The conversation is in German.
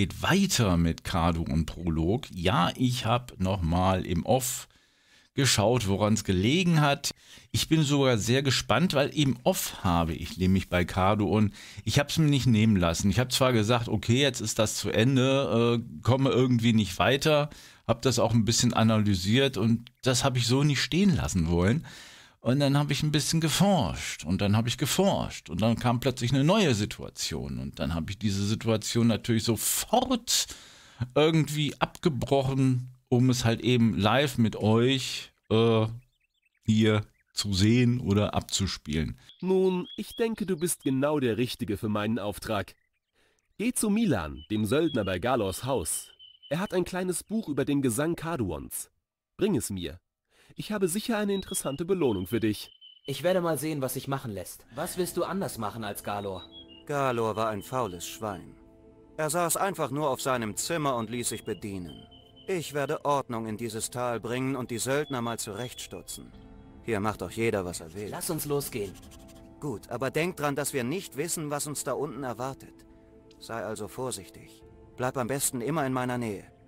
geht weiter mit Kado und Prolog. Ja, ich habe nochmal im Off geschaut, woran es gelegen hat. Ich bin sogar sehr gespannt, weil im off habe ich nämlich bei Cardo und ich habe es mir nicht nehmen lassen. Ich habe zwar gesagt, okay, jetzt ist das zu Ende, äh, komme irgendwie nicht weiter, habe das auch ein bisschen analysiert und das habe ich so nicht stehen lassen wollen. Und dann habe ich ein bisschen geforscht und dann habe ich geforscht und dann kam plötzlich eine neue Situation und dann habe ich diese Situation natürlich sofort irgendwie abgebrochen, um es halt eben live mit euch äh, hier zu sehen oder abzuspielen. Nun, ich denke, du bist genau der Richtige für meinen Auftrag. Geh zu Milan, dem Söldner bei Galors Haus. Er hat ein kleines Buch über den Gesang Kaduons. Bring es mir. Ich habe sicher eine interessante Belohnung für dich. Ich werde mal sehen, was sich machen lässt. Was willst du anders machen als Galor? Galor war ein faules Schwein. Er saß einfach nur auf seinem Zimmer und ließ sich bedienen. Ich werde Ordnung in dieses Tal bringen und die Söldner mal zurechtstutzen. Hier macht doch jeder, was er will. Lass uns losgehen. Gut, aber denkt dran, dass wir nicht wissen, was uns da unten erwartet. Sei also vorsichtig. Bleib am besten immer in meiner Nähe.